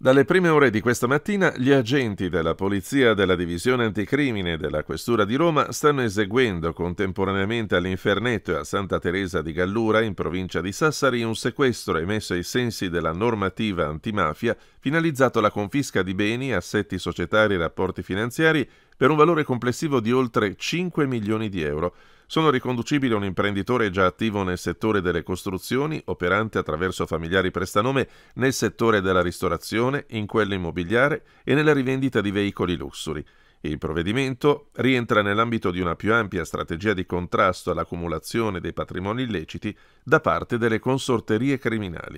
Dalle prime ore di questa mattina gli agenti della Polizia della Divisione Anticrimine della Questura di Roma stanno eseguendo contemporaneamente all'Infernetto e a Santa Teresa di Gallura, in provincia di Sassari, un sequestro emesso ai sensi della normativa antimafia finalizzato alla confisca di beni, assetti societari e rapporti finanziari per un valore complessivo di oltre 5 milioni di euro sono riconducibili a un imprenditore già attivo nel settore delle costruzioni, operante attraverso familiari prestanome nel settore della ristorazione, in quello immobiliare e nella rivendita di veicoli lussuri. Il provvedimento rientra nell'ambito di una più ampia strategia di contrasto all'accumulazione dei patrimoni illeciti da parte delle consorterie criminali.